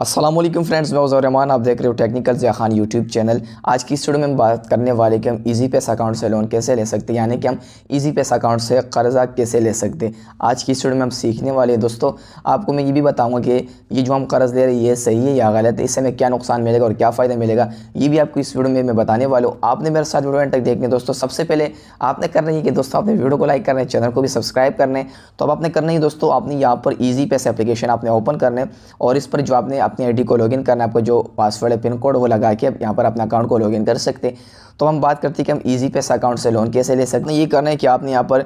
Aslam friends मैं उज़रमान आप देख रहे हो technical Zia Khan YouTube channel आज की स्टूडियो में बात करने वाले कि हम इजी पैसा अकाउंट से लोन कैसे ले सकते हैं यानी कि हम इजी पैसा अकाउंट से कर्ज़ा कैसे ले सकते हैं आज की स्टूडियो में हम सीखने वाले हैं दोस्तों आपको मैं ये भी बताऊंगा कि ये जो हम कर्ज़ ले रहे हैं ये सही है या गलत है इससे हमें क्या नुकसान मिलेगा और क्या फ़ायदा मिलेगा ये भी आपको इस वीडियो में मैं बताने वाला हूँ आपने मेरे साथ वीडियो तक देखने दोस्तों सबसे पहले आपने कर रही है कि दोस्तों आपने वीडियो को लाइक कर रहे चैनल को भी सब्सक्राइब करने तो अब आपने करना ही दोस्तों आपने यहाँ पर ईजी पैसे अपलीकेशन आपने ओपन करना है और इस पर जो आपने अपनी आईडी को लॉगिन करना आपको जो पासवर्ड है पिन कोड वो लगा के आप यहाँ पर अपना अकाउंट को लॉगिन कर सकते हैं तो हम बात करते हैं कि हम ईजी पैसा अकाउंट से लोन कैसे ले सकते हैं ये करना है कि आपने यहाँ पर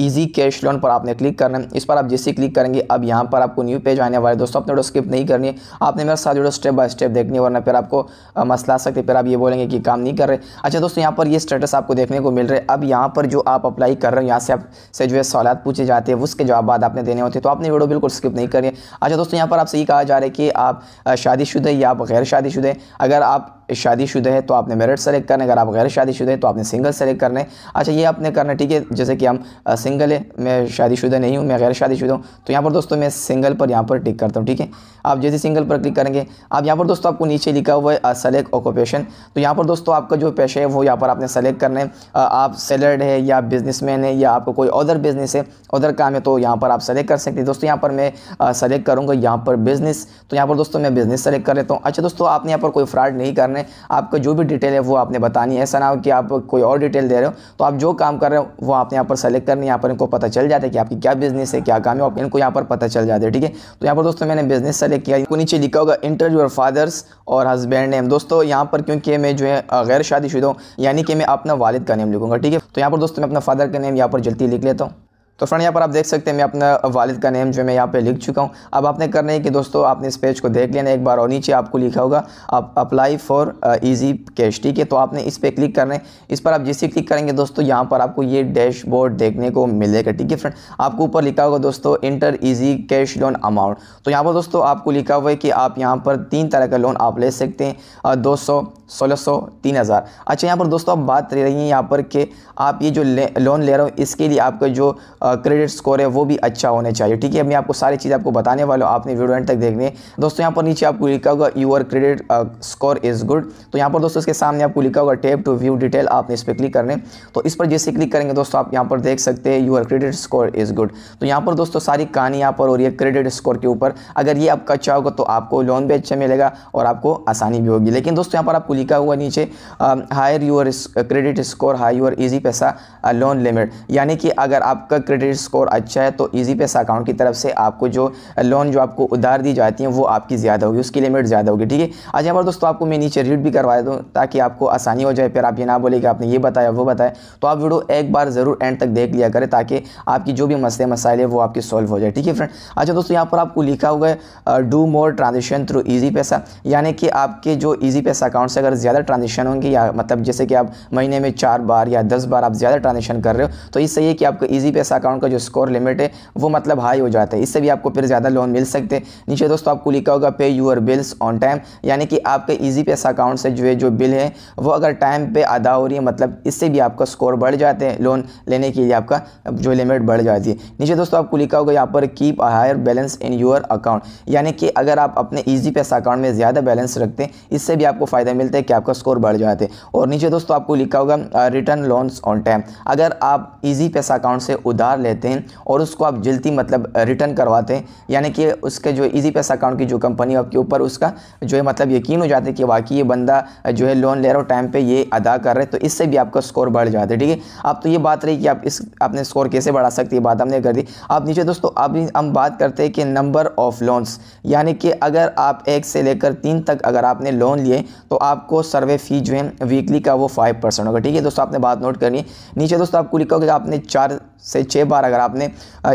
ईजी कैश लोन पर आपने क्लिक करना है इस पर आप जैसे क्लिक करेंगे अब यहाँ पर आपको न्यू पेज आने वाले दोस्तों आपने स्किप नहीं करनी है आपने मेरे साथ जोड़ो स्टेप बाय स्टेप देखनी है वरना फिर आपको मसला आ सकते फिर आप ये बोलेंगे कि काम नहीं कर रहे अच्छा दोस्तों यहाँ पर ये स्टेटस आपको देखने को मिल रहा है अब यहाँ पर जो आप अप्लाई कर रहे हो यहाँ से आप से जो है सवालत पूछे जाते हैं उसके जवाब आपने देने होते हैं तो आपने वीडियो बिल्कुल स्किप नहीं करनी है अच्छा दोस्तों यहाँ पर आपसे ये कहा जा रहा है कि आप शादीशुदा या आप गैर शादीशुदा अगर आप शादी शुदा है तो आपने मेरिट सेलेक्ट करना है अगर आप गैर शादीशुदा है तो आपने सिंगल सेलेक्ट करना है अच्छा ये आपने करना ठीक है जैसे कि हम सिंगल है मैं शादी शुदा नहीं हूँ मैं गैर शादीशुदा हूँ तो यहाँ पर दोस्तों मैं सिंगल पर यहाँ पर टिक करता हूँ ठीक है आप जैसे सिंगल पर क्लिक करेंगे आप यहाँ पर दोस्तों आपको नीचे लिखा हुआ है सेलेक्ट ऑकोपेशन तो यहाँ पर दोस्तों आपका जो पेशा है वो यहाँ पर आपने सेलेक्ट करना है आप सेलर्ड है या मैन है या आपको कोई अदर बिजनेस है अदर काम है तो यहाँ पर आप सेलेक्ट कर सकते हैं दोस्तों यहाँ पर मैं सेलेक्ट करूँगा यहाँ पर बिज़नेस तो यहाँ पर दोस्तों मैं बिज़नेस सेलेक्ट कर लेता हूँ अच्छा दोस्तों आपने यहाँ पर कोई फ्रॉड नहीं करना है में आपका जो भी डिटेल है वो आपने बतानी है ऐसा ना हो कि आप कोई और डिटेल दे रहे हो तो आप जो काम कर रहे हो वो आपने यहाँ पर सेलेक्ट करनी है यहाँ पर इनको पता चल जाता है कि आपकी क्या बिजनेस है क्या काम है आप इनको यहाँ पर पता चल जाता है ठीक है तो यहाँ पर दोस्तों मैंने बिजनेस सेलेक्ट किया इनको नीचे लिखा होगा इंटर योर फादर्स और हस्बैंड नेम दोस्तों यहाँ पर क्योंकि मैं जो है गैर शादीशुदा हूँ यानी कि मैं अपना वालिद का नेम लिखूँगा ठीक है तो यहाँ पर दोस्तों मैं अपना फादर का नेम यहाँ पर जल्दी लिख लेता हूँ तो फ्रेंड यहाँ पर आप देख सकते हैं मैं अपना वालिद का नेम जो मैं यहाँ पे लिख चुका हूँ अब आपने करना है कि दोस्तों आपने इस पेज को देख लेना एक बार और नीचे आपको लिखा होगा आप अप्लाई फॉर ईजी कैश ठीक है तो आपने इस पर क्लिक करना है इस पर आप जैसे क्लिक करेंगे दोस्तों यहाँ पर आपको ये डैशबोर्ड देखने को मिलेगा ठीक है फ्रेंड आपको ऊपर लिखा होगा दोस्तों enter easy cash loan amount तो यहाँ पर दोस्तों आपको लिखा हुआ है कि आप यहाँ पर तीन तरह का लोन आप ले सकते हैं uh, दो सौ सोलह सौ तीन हज़ार अच्छा यहाँ पर दोस्तों आप बात कर रही हैं यहाँ पर कि आप ये जो लोन ले रहे हो इसके लिए आपका जो uh, क्रेडिट स्कोर है वो भी अच्छा होने चाहिए ठीक है मैं आपको सारी चीज़ आपको बताने वाला हूँ आपने वीडियो एंड तक देखने दोस्तों यहाँ पर नीचे आपको लिखा होगा your credit score is good तो यहाँ पर दोस्तों इसके सामने आपको लिखा होगा टेप टू व्यू डिटेल आपने इस पर क्लिक करने तो इस पर जैसे क्लिक करेंगे दोस्तों आप यहाँ पर देख सकते हैं your credit score is good तो यहाँ पर दोस्तों सारी कहानी यहाँ पर हो रही है क्रेडिट स्कोर के ऊपर अगर ये आपका अच्छा होगा तो आपको लोन भी अच्छा मिलेगा और आपको आसानी भी होगी लेकिन दोस्तों यहाँ पर आपको लिखा हुआ नीचे higher your credit score high your easy Paisa loan uh, limit यानी कि अगर आपका क्रेडिट क्रेडिट स्कोर अच्छा है तो ईजी पैसा अकाउंट की तरफ से आपको जो लोन जो आपको उधार दी जाती है वो आपकी ज़्यादा होगी उसकी लिमिट ज़्यादा होगी ठीक है आज यहाँ पर दोस्तों आपको मैं नीचे रीड भी करवा दूँ ताकि आपको आसानी हो जाए फिर आप ये ना बोले कि आपने ये बताया वो बताया तो आप वीडियो एक बार ज़रूर एंड तक देख लिया करें ताकि आपकी जो भी मसले मसाइल है वो आपके सॉल्व हो जाए ठीक है फ्रेंड अच्छा दोस्तों यहाँ पर आपको लिखा हुआ है do more transaction through easy Paisa यानी कि आपके जो ईजी पैसा अकाउंट से अगर ज़्यादा ट्रांजेक्शन होंगे या मतलब जैसे कि आप महीने में चार बार या दस बार आप ज़्यादा ट्रांजेक्शन कर रहे हो तो इससे ये कि आपका ईजी पैसा अकाउंट का जो स्कोर लिमिट है वो मतलब हाई हो जाता है इससे भी आपको फिर ज़्यादा लोन मिल सकते हैं नीचे दोस्तों आपको लिखा होगा पे यूर बिल्स ऑन टाइम यानी कि आपके ईजी पैसा अकाउंट से जो है जो बिल है वो अगर टाइम पर अदा हो रही है मतलब इससे भी आपका स्कोर बढ़ जाते हैं लोन लेने के लिए आपका जो लिमिट बढ़ जाती है नीचे दोस्तों आपको लिखा होगा यहाँ पर keep a higher balance in your account यानी कि अगर आप अपने ईजी पैसा अकाउंट में ज़्यादा बैलेंस रखते हैं इससे भी आपको फ़ायदा मिलता है कि आपका स्कोर बढ़ जाते हैं और नीचे दोस्तों आपको लिखा होगा रिटर्न लोन्स ऑन टाइम अगर आप ईजी पैसा अकाउंट से उधार उधार लेते हैं और उसको आप जल्दी मतलब रिटर्न करवाते हैं यानी कि उसके जो इजी पैसा अकाउंट की जो कंपनी आपके ऊपर उसका जो है मतलब यकीन हो जाता है कि वाकई ये बंदा जो है लोन ले रहा हो टाइम पर ये अदा कर रहे तो इससे भी आपका स्कोर बढ़ जाता है ठीक है अब तो ये बात रही कि आप इस अपने स्कोर कैसे बढ़ा सकते हैं बात हमने कर दी अब नीचे दोस्तों अभी हम बात करते हैं कि नंबर ऑफ़ लोन्स यानी कि अगर आप एक से लेकर तीन तक अगर आपने लोन लिए तो आपको सर्वे फ़ी जो है वीकली का वो फाइव परसेंट होगा ठीक है दोस्तों आपने बात नोट करनी है नीचे दोस्तों आपको लिखा होगा आपने चार से छः बार अगर आपने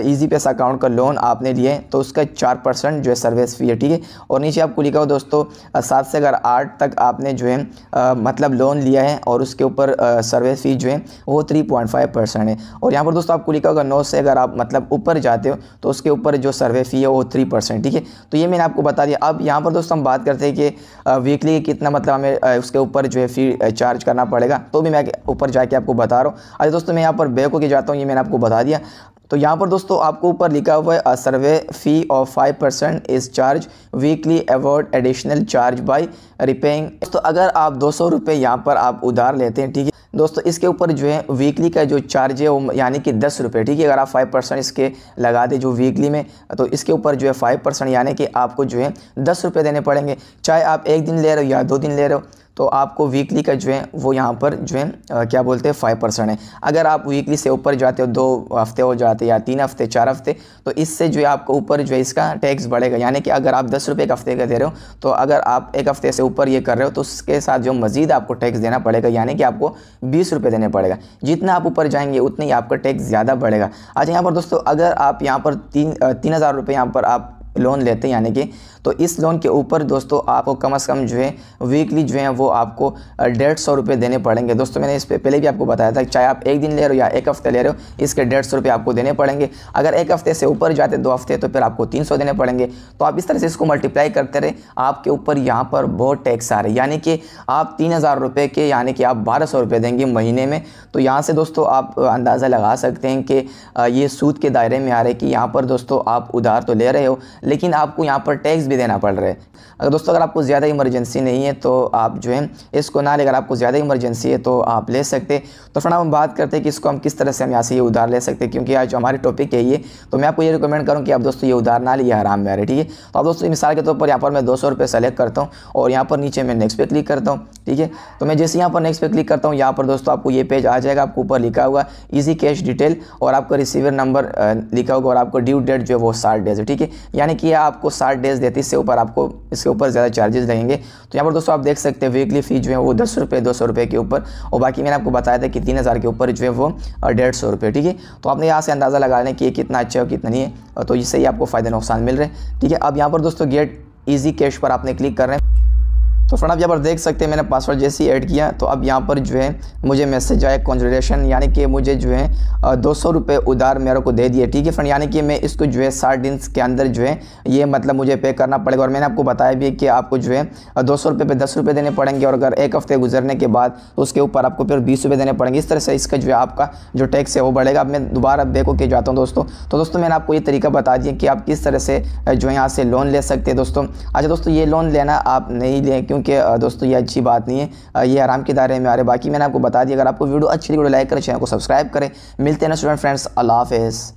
ईजी पैसा अकाउंट का लोन आपने लिए तो उसका चार परसेंट जो है सर्विस फी है ठीक है और नीचे आपको लिखा हो दोस्तों सात से अगर आठ तक आपने जो है मतलब लोन लिया है और उसके ऊपर सर्विस फी जो है वो थ्री पॉइंट फाइव परसेंट है और यहाँ पर दोस्तों आपको लिखा होगा नौ से अगर आप मतलब ऊपर जाते हो तो उसके ऊपर जो सर्वे फी है वो थ्री परसेंट ठीक है तो ये मैंने आपको बता दिया अब यहाँ पर दोस्तों हम बात करते हैं कि वीकली कितना मतलब हमें उसके ऊपर जो है फी चार्ज करना पड़ेगा तो भी मैं ऊपर जाके आपको बता रहा हूँ अरे अच्छा दोस्तों मैं यहाँ पर बेको के जाता हूँ ये मैंने आपको बता दिया है तो यहाँ पर दोस्तों आपको ऊपर लिखा हुआ है a survey fee of five percent is charge weekly award additional charge by repaying दोस्तों अगर आप दो सौ रुपये यहाँ पर आप उधार लेते हैं ठीक है दोस्तों इसके ऊपर जो है वीकली का जो चार्ज है वो यानी कि दस रुपये ठीक है अगर आप फाइव परसेंट इसके लगा दें जो वीकली में तो इसके ऊपर जो है फाइव परसेंट यानी कि आपको जो है दस रुपये देने पड़ेंगे चाहे आप एक दिन ले रहे हो या दो दिन ले रहे हो तो आपको वीकली का जो है वो यहाँ पर जो है क्या बोलते हैं फाइव परसेंट है अगर आप वीकली से ऊपर जाते हो दो हफ्ते हो जाते या तीन हफ्ते चार हफ्ते तो इससे जो है आपको ऊपर जो है इसका टैक्स बढ़ेगा यानी कि अगर आप दस रुपये एक हफ्ते का दे रहे हो तो अगर आप एक हफ्ते से ऊपर ये कर रहे हो तो उसके साथ जो मज़ीद आपको टैक्स देना पड़ेगा यानी कि आपको बीस रुपये देने पड़ेगा जितना आप ऊपर जाएंगे उतना ही आपका टैक्स ज़्यादा बढ़ेगा अच्छा यहाँ पर दोस्तों अगर आप यहाँ पर तीन तीन हज़ार रुपये यहाँ पर आप लोन लेते हैं यानी कि तो इस लोन के ऊपर दोस्तों आपको कम से कम जो है वीकली जो है वो आपको डेढ़ सौ रुपये देने पड़ेंगे दोस्तों मैंने इस पर पहले भी आपको बताया था चाहे आप एक दिन ले रहे हो या एक हफ्ते ले रहे हो इसके डेढ़ सौ रुपये आपको देने पड़ेंगे अगर एक हफ्ते से ऊपर जाते दो हफ्ते तो फिर आपको तीन सौ देने पड़ेंगे तो आप इस तरह से इसको मल्टीप्लाई करते रहे आपके ऊपर यहाँ पर बहुत टैक्स आ रहे हैं यानी कि आप तीन हज़ार रुपये के यानी कि आप बारह सौ रुपये देंगे महीने में तो यहाँ से दोस्तों आप अंदाज़ा लगा सकते हैं कि ये सूद के दायरे में आ रहे कि यहाँ पर दोस्तों आप उधार तो ले रहे हो लेकिन आपको यहाँ पर टैक्स भी देना पड़ रहा है अगर दोस्तों अगर आपको ज़्यादा इमरजेंसी नहीं है तो आप जो है इसको ना ले अगर आपको ज़्यादा इमरजेंसी है तो आप ले सकते तो फ्रेंड हम बात करते हैं कि इसको हम किस तरह से हम यहाँ से ये उधार ले सकते हैं क्योंकि आज हमारी टॉपिक है ये तो मैं आपको ये रिकमेंड करूँ कि आप दोस्तों ये उधार ना लिए आराम में आ रहे ठीक है तो आप दोस्तों मिसाल के तौर तो पर यहाँ पर मैं दो सौ सेलेक्ट करता हूँ और यहाँ पर नीचे मैं नेक्स्ट पे क्लिक करता हूँ ठीक है तो मैं जैसे यहाँ पर नेक्स्ट पे क्लिक करता हूँ यहाँ पर दोस्तों आपको ये पेज आ जाएगा आपको ऊपर लिखा हुआ ईजी कैश डिटेल और आपका रिसीवर नंबर लिखा होगा और आपको ड्यू डेट जो है वो साठ डेज है ठीक है यानी कि आपको साठ डेज़ देती इससे ऊपर आपको इसके ऊपर ज़्यादा चार्जेस लगेंगे तो यहाँ पर दोस्तों आप देख सकते हैं वीकली फ़ी जो है वो दस रुपये दो सौ रुपये के ऊपर और बाकी मैंने आपको बताया था कि तीन हज़ार के ऊपर जो है वो डेढ़ सौ रुपये ठीक है तो आपने यहाँ से अंदाज़ा लगा लें कि ये कितना अच्छा है कितना नहीं है तो इससे ही आपको फायदे नुकसान मिल रहे हैं ठीक है अब यहाँ पर दोस्तों गेट ईजी कैश पर आपने क्लिक कर रहे हैं तो फ्रेंड आप यहाँ पर देख सकते हैं मैंने पासवर्ड जैसे ही ऐड किया तो अब यहाँ पर जो है मुझे मैसेज आया कॉन्ग्रेचुलेशन यानी कि मुझे जो है दो सौ रुपये उधार मेरे को दे दिए ठीक है फ्रेंड यानी कि मैं इसको जो है साठ दिन के अंदर जो है ये मतलब मुझे पे करना पड़ेगा और मैंने आपको बताया भी कि आपको जो है दो सौ रुपये पे दस रुपये देने पड़ेंगे और अगर एक हफ्ते गुजरने के बाद तो उसके ऊपर आपको फिर बीस रुपये देने पड़ेंगे इस तरह से इसका जो है आपका जो टैक्स है वो बढ़ेगा अब मैं दोबारा देखो के जाता हूँ दोस्तों तो दोस्तों मैंने आपको ये तरीका बता दिया कि आप किस तरह से जो है यहाँ से लोन ले सकते हैं दोस्तों अच्छा दोस्तों ये लोन लेना आप नहीं लें क्योंकि क्योंकि दोस्तों ये अच्छी बात नहीं है ये आराम के दायरे में आ रहे बाकी मैंने आपको बता दिया अगर आपको वीडियो अच्छी लगी वीडियो तो लाइक करें चैनल को सब्सक्राइब करें मिलते हैं ना स्टूडेंट फ्रेंड्स अल्लाह हाफ़